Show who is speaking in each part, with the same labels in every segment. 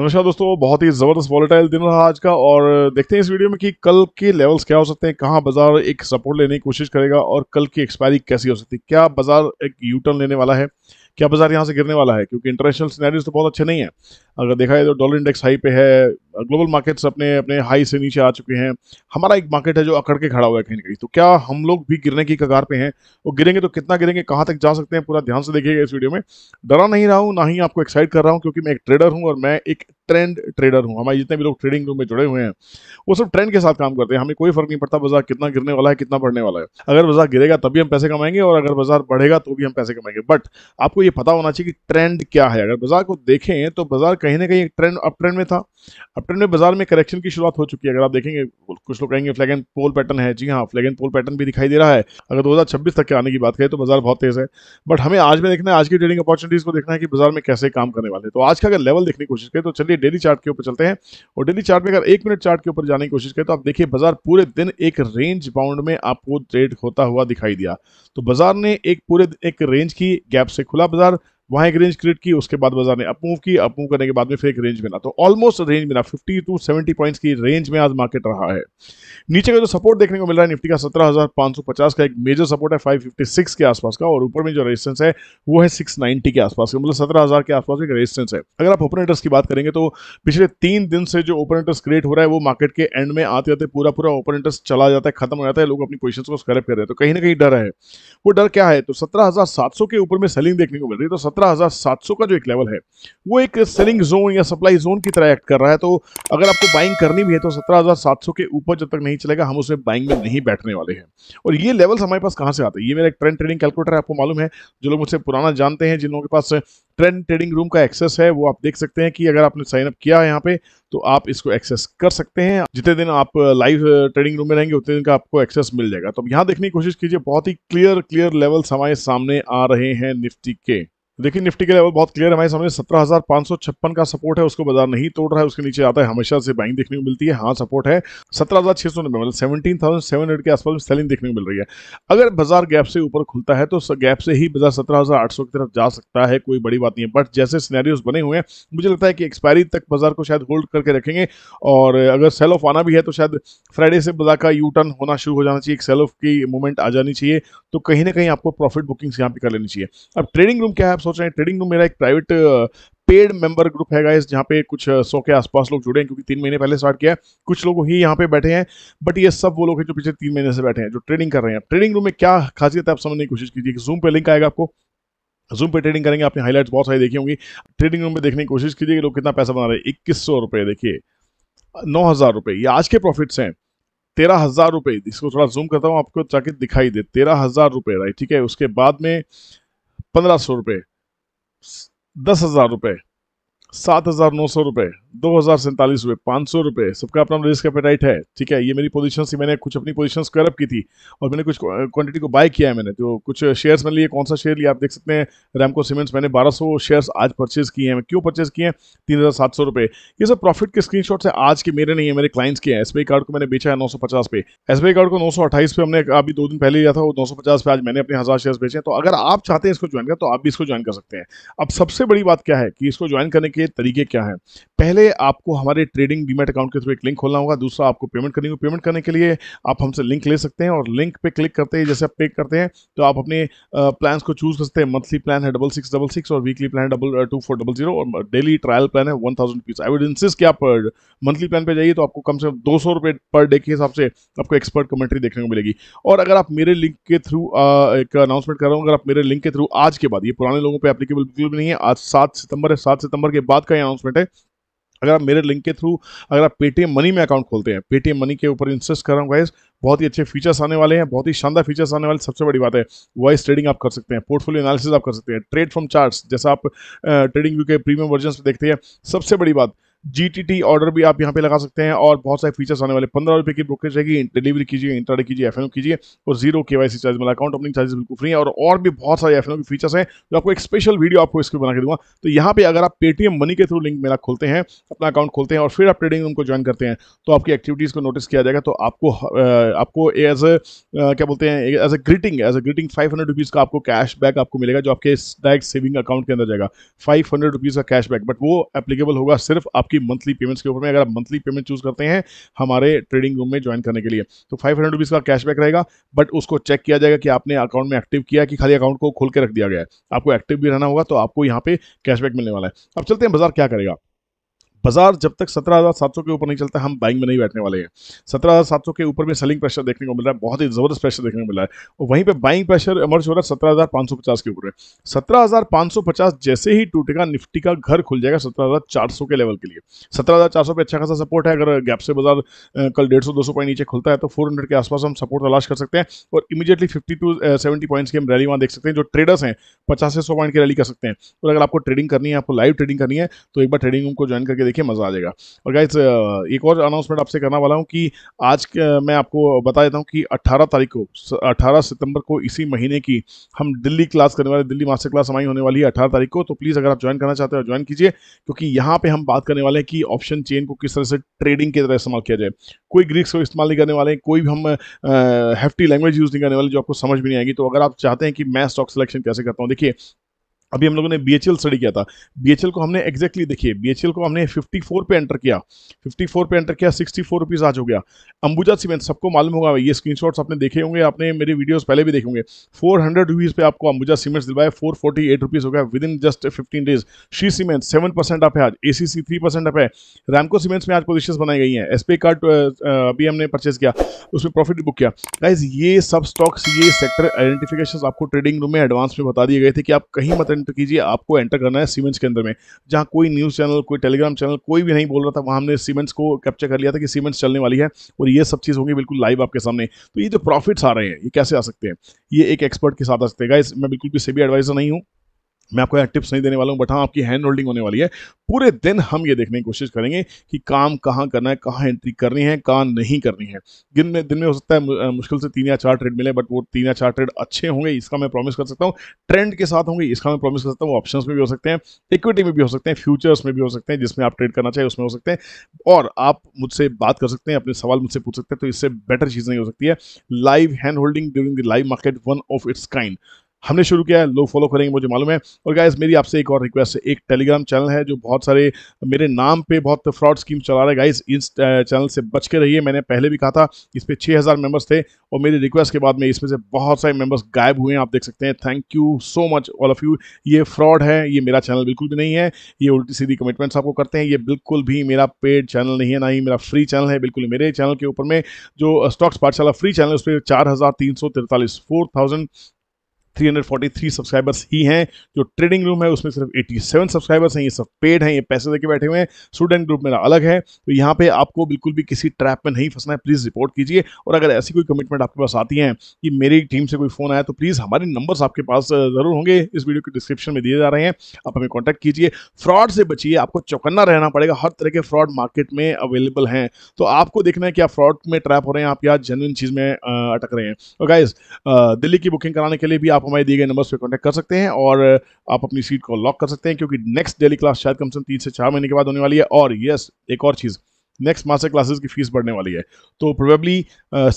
Speaker 1: नमस्कार दोस्तों बहुत ही ज़बरदस्त वॉलेटाइल दिन रहा आज का और देखते हैं इस वीडियो में कि कल के लेवल्स क्या हो सकते हैं कहाँ बाजार एक सपोर्ट लेने की कोशिश करेगा और कल की एक्सपायरी कैसी हो सकती है क्या बाजार एक यूटर्न लेने वाला है क्या बाजार यहाँ से गिरने वाला है क्योंकि इंटरनेशनल सिनेरियोज तो बहुत अच्छे नहीं है अगर देखा जाए तो डॉलर इंडेक्स हाई पे है ग्लोबल मार्केट्स अपने अपने हाई से नीचे आ चुके हैं हमारा एक मार्केट है जो अकड़ के खड़ा हुआ है कहीं ना कहीं तो क्या हम लोग भी गिरने की कगार पे हैं वो गिरेंगे तो कितना गिरेंगे कहाँ तक जा सकते हैं पूरा ध्यान से देखिएगा इस वीडियो में डरा नहीं रहा हूँ ना ही आपको एक्साइट कर रहा हूँ क्योंकि मैं एक ट्रेडर हूँ और मैं एक ट्रेंड ट्रेडर हूँ हमारे जितने भी लोग ट्रेडिंग रूम में जुड़े हुए हैं वो सब ट्रेंड के साथ काम करते हैं हमें कोई फर्क नहीं पड़ता बाजार कितना गिरने वाला है कितना बढ़ने वाला है अगर बाजार गिरेगा तभी हम पैसे कमाएंगे और अगर बाजार बढ़ेगा तो भी हम पैसे कमाएंगे बट आपको ये पता होना चाहिए कि ट्रेंड क्या है अगर बाजार को देखें तो बाजार कहीं ना कहीं एक ट्रेंड अप ट्रेंड में था ट्रेंड में बाजार में करेक्शन की शुरुआत हो चुकी है अगर आप देखेंगे कुछ लोग कहेंगे फ्लैग एंड पोल पैटर्न है जी हाँ फ्लैग एंड पोल पैटर्न भी दिखाई दे रहा है अगर 2026 तक के आने की बात करें तो बाजार बहुत तेज है बट हमें आज में देखना है आज की ट्रेडिंग अपॉर्चुनिटीज को देखना है कि बाजार में कैसे काम करने वाले तो आज का अगर लेवल देखने की कोशिश करें तो चलिए डेली चार्ट के ऊपर चलते हैं और डेली चार्ट में अगर एक मिनट चार्ट के ऊपर जाने की कोशिश करें तो आप देखिए बाजार पूरे दिन एक रेंज बाउंड में आपको ट्रेड होता हुआ दिखाई दिया तो बाजार ने एक पूरे एक रेंज की गैप से खुला बाजार वहां एक रेंज क्रिएट की उसके बाद बाजार ने अपमूव की अपमूव करने के बाद में फिर एक रेंज मिला तो ऑलमोस्ट रेंज मिला 50 टू 70 पॉइंट्स की रेंज में आज मार्केट रहा है नीचे का जो सपोर्ट देखने को मिल रहा है निफ्टी का 17,550 का एक मेजर सपोर्ट है 556 के आसपास का और ऊपर में जो रेजिस्टेंस है वो है सिक्स के आसपास का मतलब सत्रह के आसपास एक रेजिस्टेंस है अगर आप ओपन इंटरेस्ट की बात करेंगे तो पिछले तीन दिन से जो ओपन इंटरेस्ट क्रिएट हो रहा है वो मार्केट के एंड में आते आते पूरा पूरा ओपन इंटरेस्ट चला जाता है खत्म हो जाता है लोग अपनी पोजिशन को स्क्रैप कर रहे हैं तो कहीं ना कहीं डर है वो डर क्या है तो सत्रह के ऊपर में सेलिंग देखने को मिल रही है तो 17700 का जो एक लेवल है वो एक सेलिंग जोन या सप्लाई जोन की तरह एक्ट कर रहा है तो अगर आपको बाइंग करनी भी है तो 17700 के ऊपर जब तक नहीं चलेगा हम उसमें बाइंग में नहीं बैठने वाले हैं और ये लेवल्स हमारे पास कहाँ से आते हैं ये मेरा एक ट्रेंड ट्रेडिंग कैलकुलेटर है आपको मालूम है जो लोग मुझसे पुराना जानते हैं जिन लोगों के पास ट्रेंड ट्रेडिंग रूम का एक्सेस है वो आप देख सकते हैं कि अगर आपने साइन अप किया है यहाँ पे तो आप इसको एक्सेस कर सकते हैं जितने दिन आप लाइव ट्रेडिंग रूम में रहेंगे उतने दिन का आपको एक्सेस मिल जाएगा तो अब यहाँ देखने की कोशिश कीजिए बहुत ही क्लियर क्लियर लेवल्स हमारे सामने आ रहे हैं निफ्टी के देखिए निफ्टी के लेवल बहुत क्लियर है हमारे सामने सत्रह हजार पांच सौ छप्पन का सपोर्ट है उसको बाजार नहीं तोड़ रहा है उसके नीचे आता है हमेशा से बाइंग देखने को मिलती है हाँ सपोर्ट है सत्रह हजार छह सौ नब्बे मतलब सेवनटीन थाउजेंड सेवन हंड्रेड के आसपास सेलिंग देखने को मिल रही है अगर बाजार गैप से ऊपर खुलता है तो गैप से ही बाजार सत्रह हजार आठ सौ की तरफ जा सकता है कोई बड़ी बात नहीं है बट जैसे सिनेरियोज बने हुए हैं मुझे लगता है कि एक्सपायरी तक बाजार को शायद होल्ड करके रखेंगे और अगर सेल ऑफ आना भी है तो शायद फ्राइडे से बाजार का यू टर्न होना शुरू हो जाना चाहिए एक सेल ऑफ की मूवमेंट आ जानी चाहिए तो कहीं ना कहीं आपको प्रॉफिट बुकिंग्स यहाँ पे कर लेनी चाहिए अब ट्रेडिंग रूम क्या है सोच रहे हैं ट्रेडिंग रूम मेरा एक प्राइवेट पेड मेंबर ग्रुप है गाइस जहाँ पे कुछ सौ के आसपास लोग जुड़े हैं क्योंकि तीन महीने पहले स्टार्ट किया है कुछ लोग ही यहाँ पे बैठे हैं बट ये सब वो लोग हैं जो पिछले तीन महीने से बैठे हैं जो ट्रेडिंग कर रहे हैं ट्रेडिंग रूम में क्या खासियत है आप समझने की कोशिश कीजिए जूम पे लिंक आएगा आपको जूम पे ट्रेडिंग करेंगे आपने हाईलाइट्स बहुत सारी देखी होंगी ट्रेडिंग रूम में देखने की कोशिश कीजिए कि लोग कितना पैसा बना रहे हैं इक्कीस सौ रुपये देखिए नौ हज़ार रुपये ये आज के प्रॉफिट्स हैं तेरह हज़ार रुपये इसको थोड़ा जूम करता हूँ आपको ताकि दिखाई दे तेरह हज़ार रुपये राइट ठीक है उसके बाद में पंद्रह सौ रुपये दस हजार रुपये सात हजार नौ सौ रुपये दो हजार सैंतालीस सौ सबका अपना रिस्क एपेटाइट है ठीक है ये मेरी पोजीशन थी मैंने कुछ अपनी पोजीशन करअप की थी और मैंने कुछ क्वांटिटी को बाय किया है मैंने तो कुछ शेयर्स मैंने लिए कौन सा शेयर लिया आप देख सकते हैं रैमको सीमेंट्स मैंने 1200 शेयर्स आज परचेज किए हैं क्यों परचेज किए हैं तीन हज़ार सात सौ रुपए ये सब प्रॉफिट के स्क्रीन है आज के मेरे नहीं है मेरे क्लाइंट्स के हैं एस कार्ड को मैंने बेचा है नौ सौ पचास पे एस कार्ड को नौ सौ अठाईस पे हमने अभी दो दिन पहले लिया था वो नौ सौ पचास पे आज मैंने अपने हज़ार शेयर बेचे तो अगर आप चाहते हैं इसको ज्वाइन कर तो आप भी इसको ज्वाइन कर सकते हैं अब सबसे बड़ी बात क्या है कि इसको ज्वाइन करने के तरीके क्या है पहले पहले आपको हमारे ट्रेडिंग डीमेट अकाउंट के थ्रू एक लिंक खोलना होगा दूसरा आपको पेमेंट करनी होगी पेमेंट करने के लिए आप हमसे लिंक ले सकते हैं और लिंक पे क्लिक करते हैं जैसे आप पे करते हैं तो आप अपने प्लान्स को चूज कर सकते हैं मंथली प्लान है डबल सिक्स डबल सिक्स और weekly plan double two four double zero और डेली ट्रायल प्लान है one thousand rupees I would insist कि आप मंथली प्लान पर जाइए तो आपको कम से कम दो सौ रुपये पर डे के हिसाब से आपको एक्सपर्ट कमेंट्री देखने को मिलेगी और अगर आप मेरे लिंक के थ्रू एक अनाउंसमेंट कर रहा हूँ अगर आप मेरे लिंक के थ्रू आज के बाद ये पुराने लोगों पर एप्लीकेबल बिल्कुल भी नहीं है आज सात सितंबर है सात सितंबर के बाद का अनाउंसमेंट है अगर आप मेरे लिंक के थ्रू अगर आप पेटीएम मनी में अकाउंट खोलते हैं पेटीएम मनी के ऊपर इंटरेस्ट कर रहा हूँ गाइज बहुत ही अच्छे फीचर्स आने वाले हैं बहुत ही शानदार फीचर्स आने वाले सबसे बड़ी बात है वॉइस ट्रेडिंग आप कर सकते हैं पोर्टफोलियो एनालिसिस आप कर सकते हैं ट्रेड फ्रॉम चार्ट्स जैसा आप ट्रेडिंग व्यू के प्रीमियम वर्जन देखते हैं सबसे बड़ी बात जी ऑर्डर भी आप यहाँ पे लगा सकते हैं और बहुत सारे फीचर्स आने वाले पंद्रह रुपये की ब्रोकरेज रहेगी डिलीवरी कीजिए इंटरडे कीजिए एफ कीजिए और zero K Y C charge मतलब अकाउंट ओपनिंग चार्जेस बिल्कुल फ्री है और, और भी बहुत सारे एफ के फीचर्स हैं जो आपको एक स्पेशल वीडियो आपको इसके बना के दूंगा तो यहाँ पे अगर आप पेटीएम मनी के थ्रू लिंक मेरा खोलते हैं अपना अकाउंट खोलते हैं और फिर आप ट्रेडिंग रूम को ज्वाइन करते हैं तो आपकी एक्टिविटीज़ को नोटिस किया जाएगा तो आपको आपको एज अ क्या बोलते हैं as a greeting as a greeting five hundred rupees का आपको कैश बैक आपको मिलेगा जो आपके डायरेक्ट सेविंग अकाउंट के अंदर जाएगा फाइव हंड्रेड रुपीज़ का कैश बैक बट वो एप्लीकेबल होगा सिर्फ आप आपकी मंथली पेमेंट्स के ऊपर में अगर आप मंथली पेमेंट चूज करते हैं हमारे ट्रेडिंग रूम में ज्वाइन करने के लिए तो फाइव हंड्रेड रुपीज़ का कैशबैक रहेगा बट उसको चेक किया जाएगा कि आपने अकाउंट में एक्टिव किया कि खाली अकाउंट को खोल के रख दिया गया है आपको एक्टिव भी रहना होगा तो आपको यहाँ पे कैशबैक मिलने वाला है अब चलते हैं बाजार क्या करेगा बाजार जब तक 17,700 के ऊपर नहीं चलता हम बाइंग में नहीं बैठने वाले हैं 17,700 के ऊपर में सेलिंग प्रेशर देखने को मिल रहा है बहुत ही ज़बरदस्त प्रेशर देखने को मिला है और वहीं पे बाइंग प्रेशर इमर्ज हो रहा है पचास के ऊपर सौ पचास जैसे ही टूटेगा निफ्टी का घर खुल जाएगा सौ के लेवल के लिए सौ पे अच्छा खासा सपोर्ट है अगर गैप से बाजार कल डेढ़ सौ दो पॉइंट नीचे खुलता है तो फोर के आसपास हम सपोर्ट तलाश कर सकते हैं और immediately fifty to seventy points की हम रैली वहाँ देख सकते हैं जो ट्रेडर्स हैं पचास से सौ पॉइंट की रैली कर सकते हैं और अगर आपको ट्रेडिंग करनी है आपको लाइव ट्रेडिंग करनी है तो एक बार ट्रेडिंग रूम को ज्वाइन करके देखिए मज़ा आ जाएगा और गाइज एक और अनाउंसमेंट आपसे करना वाला हूँ कि आज मैं आपको बता देता हूँ कि अट्ठारह तारीख को अट्ठारह सितंबर को इसी महीने की हम दिल्ली क्लास करने वाले दिल्ली मास्टर क्लास हमारी होने वाली है अठारह तारीख को तो प्लीज़ अगर आप ज्वाइन करना चाहते हो ज्वाइन कीजिए क्योंकि यहाँ पे हम बात करने वाले हैं कि ऑप्शन चेन को किस तरह से ट्रेडिंग की तरह इस्तेमाल किया जाए कोई ग्रीक्स को इस्तेमाल नहीं करने वाले कोई भी हम हेफ्टी लैंग्वेज यूज़ नहीं करने वाले जो आपको समझ भी नहीं आएगी तो अगर आप चाहते हैं कि मैं स्टॉक सिलेक्शन कैसे करता हूँ देखिए अभी हम लोगों ने बी स्टडी किया था बी को हमने एक्जैक्टली देखिए बी को हमने 54 पे एंटर किया 54 पे एंटर किया 64 फोर रुपीज़ आज हो गया अंबुजा सीमेंट सबको मालूम होगा ये स्क्रीनशॉट्स आपने देखे होंगे आपने मेरे वीडियोस पहले भी देखे होंगे फोर हंड्रेड रुपीज़ पे आपको अंबुजा सीमेंट्स दिलवाया फोर फोर्टी एट रुपीज़ हो गया within just fifteen days शी सीमेंट सेवन परसेंट आप है आज ए सी सी थ्री परसेंट है रैमको सीमेंट्स में आज पोजिशन बनाई गई हैं एस कार्ड uh, uh, अभी हमने परचेज किया उसमें प्रॉफिट बुक किया गाइज ये सब स्टॉक्स ये सेक्टर आइडेंटिफिकेशन आपको ट्रेडिंग रूम में एडवांस में बता दिए गए थे कि आप कहीं मतलब एंटर कीजिए आपको एंटर करना है सीमेंट्स के अंदर में जहाँ कोई न्यूज़ चैनल कोई टेलीग्राम चैनल कोई भी नहीं बोल रहा था वहाँ हमने सीमेंट्स को कैप्चर कर लिया था कि सीमेंट्स चलने वाली है और ये सब चीज़ होगी बिल्कुल लाइव आपके सामने तो ये जो प्रॉफिट्स आ रहे हैं ये कैसे आ सकते हैं ये एक एक्सपर्ट के साथ आ सकते हैं गाइस मैं बिल्कुल भी सेबी एडवाइजर नहीं हूँ मैं आपको यहाँ टिप्स नहीं देने वाला हूँ बट हाँ आपकी हैंड होल्डिंग होने वाली है पूरे दिन हम ये देखने की कोशिश करेंगे कि काम कहाँ करना है कहाँ एंट्री करनी है कहाँ नहीं करनी है दिन में दिन में हो सकता है मुश्किल से तीन या चार ट्रेड मिले बट वो तीन या चार ट्रेड अच्छे होंगे इसका मैं प्रॉमिस कर सकता हूँ ट्रेंड के साथ होंगे इसका मैं प्रॉमिस कर सकता हूँ ऑप्शन में भी हो सकते हैं इक्विटी में भी हो सकते हैं फ्यूचर्स में भी हो सकते हैं जिसमें आप ट्रेड करना चाहिए उसमें हो सकते हैं और आप मुझसे बात कर सकते हैं अपने सवाल मुझसे पूछ सकते हैं तो इससे बेटर चीज़ नहीं हो सकती है live hand holding during the live market one of its kind हमने शुरू किया है लोग फॉलो करेंगे मुझे मालूम है और गाइज मेरी आपसे एक और रिक्वेस्ट है एक टेलीग्राम चैनल है जो बहुत सारे मेरे नाम पे बहुत फ्रॉड स्कीम चला रहा है गाइस इस चैनल से बच के रहिए मैंने पहले भी कहा था इस पर छः मेंबर्स थे और मेरी रिक्वेस्ट के बाद में इसमें से बहुत सारे मेम्बर्स गायब हुए हैं आप देख सकते हैं thank you so much all of you ये फ्रॉड है ये मेरा चैनल बिल्कुल भी नहीं है ये उल्टी सीधी कमिटमेंट्स आपको करते हैं ये बिल्कुल भी मेरा पेड चैनल नहीं है ना ही मेरा फ्री चैनल है बिल्कुल मेरे चैनल के ऊपर में जो स्टॉक्स पाठशाला फ्री चैनल उस पर चार हज़ार तीन सौ तिरतालीस फोर थाउजेंड 343 सब्सक्राइबर्स ही हैं जो ट्रेडिंग रूम है उसमें सिर्फ 87 सब्सक्राइबर्स हैं ये सब पेड हैं ये पैसे देके बैठे हुए हैं स्टूडेंट ग्रुप मेरा अलग है तो यहाँ पे आपको बिल्कुल भी किसी ट्रैप में नहीं फंसना है प्लीज़ रिपोर्ट कीजिए और अगर ऐसी कोई कमिटमेंट आपके पास आती है कि मेरी टीम से कोई फ़ोन आया तो प्लीज़ हमारे नंबर्स आपके पास ज़रूर होंगे इस वीडियो के डिस्क्रिप्शन में दिए जा रहे हैं आप हमें कॉन्टैक्ट कीजिए फ्रॉड से बचिए आपको चौकन्ना रहना पड़ेगा हर तरह के फ्रॉड मार्केट में अवेलेबल हैं तो आपको देखना है कि आप फ्रॉड में ट्रैप हो रहे हैं आप या जेनुइन चीज़ में अटक रहे हैं और तो गाइज दिल्ली की बुकिंग कराने के लिए भी आप आप हमारे दिए गए नंबर पर कॉन्टैक्ट कर सकते हैं और आप अपनी सीट को लॉक कर सकते हैं क्योंकि नेक्स्ट डेली क्लास शायद कम से कम तीन से चार महीने के बाद होने वाली है और यस एक और चीज़ नेक्स्ट मास्टर क्लासेस की फीस बढ़ने वाली है तो प्रोबेबली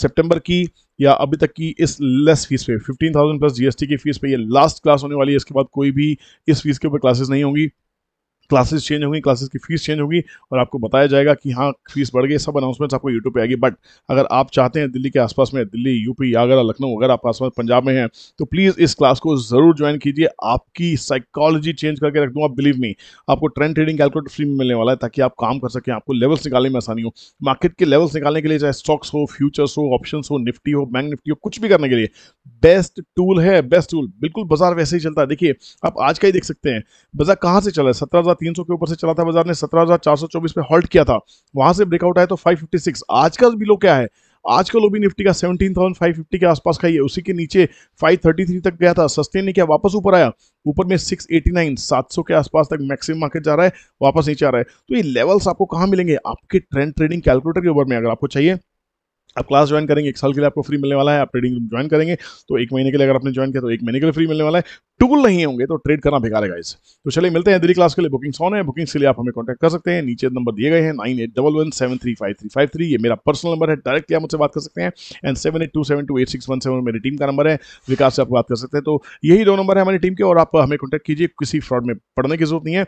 Speaker 1: सितंबर uh, की या अभी तक की इस लेस फीस पे 15,000 प्लस जीएसटी की फीस पे ये लास्ट क्लास होने वाली है इसके बाद कोई भी इस फीस के ऊपर क्लासेस नहीं होंगी क्लासेस चेंज होंगी क्लासेस की फीस चेंज होगी और आपको बताया जाएगा कि हाँ फीस बढ़ गई सब अनाउंसमेंट्स आपको यूट्यूब पे आएगी बट अगर आप चाहते हैं दिल्ली के आसपास में दिल्ली यूपी आगरा लखनऊ अगर आप आसपास पंजाब में हैं तो प्लीज़ इस क्लास को ज़रूर ज्वाइन कीजिए आपकी साइकोलॉजी चेंज करके रख दूँ आप बिलीव मी आपको ट्रेंड ट्रेडिंग कैलकुलेटर फ्री में मिलने वाला है ताकि आप काम कर सकें आपको लेवल्स निकालने में आसानी हो मार्केट के लेवल्स निकालने के लिए चाहे स्टॉक्स हो फ्यूचर्स हो ऑप्शन हो निफ्टी हो बैंक निफ्टी हो कुछ भी करने के लिए बेस्ट टूल है बेस्ट टूल बिल्कुल बाजार वैसे ही चलता है देखिए आप आज का ही देख सकते हैं बाजार कहाँ से चला है सत्रह 15,300 के ऊपर से चला था बाजार ने 17424 पे हॉल्ट किया था वहां से ब्रेकआउट आया तो 556 आज का लो क्या है आज का लो भी निफ्टी का 17,550 के आसपास का ही है उसी के नीचे 533 तक गया था सस्टेन ने क्या वापस ऊपर आया ऊपर में 689 700 के आसपास तक मैक्सिमम मार्केट जा रहा है वापस नीचे आ रहा है तो ये लेवल्स आपको कहाँ मिलेंगे आपके ट्रेंड ट्रेडिंग कैलकुलेटर के ऊपर में अगर आपको चाहिए आप क्लास ज्वाइन करेंगे एक साल के लिए आपको फ्री मिलने वाला है आप ट्रेडिंग ग्रुप ज्वाइन करेंगे तो एक महीने के लिए अगर आपने ज्वाइन किया तो एक महीने के लिए फ्री मिलने वाला है टूल नहीं होंगे तो ट्रेड करना बेकार है तो चलिए मिलते हैं दिल्ली क्लास के लिए बुकिंग सोन है बुकिंग्स के लिए आप हमें कॉन्टैक्ट कर सकते हैं नीचे नंबर दिए गए हैं nine eight double one seven three five three five three ये मेरा पर्सनल नंबर है डायरेक्टली आप मुझसे बात कर सकते हैं and seven eight two seven two eight six one seven मेरी टीम का नंबर है विकास से आप बात कर सकते हैं तो यही दो नंबर है हमारी टीम के और आप हमें कॉन्टैक्ट कीजिए किसी फ्रॉड में पड़ने की जरूरत नहीं है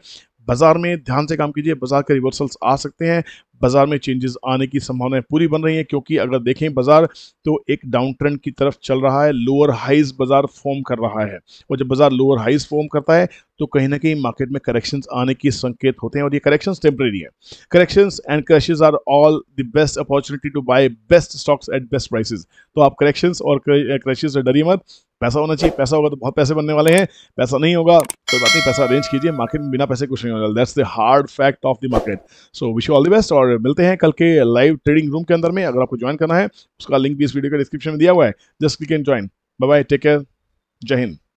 Speaker 1: बाजार में ध्यान से काम कीजिए बाजार के रिवर्सल्स आ सकते हैं बाजार में चेंजेस आने की संभावनाएं पूरी बन रही हैं क्योंकि अगर देखें बाजार तो एक डाउन ट्रेंड की तरफ चल रहा है लोअर हाइज बाजार फॉर्म कर रहा है और जब बाजार लोअर हाइज फॉर्म करता है तो कहीं ना कहीं मार्केट में करेक्शन आने की संकेत होते हैं और ये करेक्शन टेम्प्रेरी है correction and crashes are all the best opportunity to buy best stocks at best prices तो आप करेक्शंस और क्रैशेज से मत पैसा होना चाहिए पैसा होगा तो बहुत पैसे बनने वाले हैं पैसा नहीं होगा तो बात नहीं पैसा अरेंज कीजिए मार्केट में बिना पैसे कुछ नहीं होगा that's the hard fact of the market so wish you all the best और मिलते हैं कल के लाइव ट्रेडिंग रूम के अंदर में अगर आपको ज्वाइन करना है उसका लिंक भी इस वीडियो के डिस्क्रिप्शन में दिया हुआ है just click and join bye bye take care Jai Hind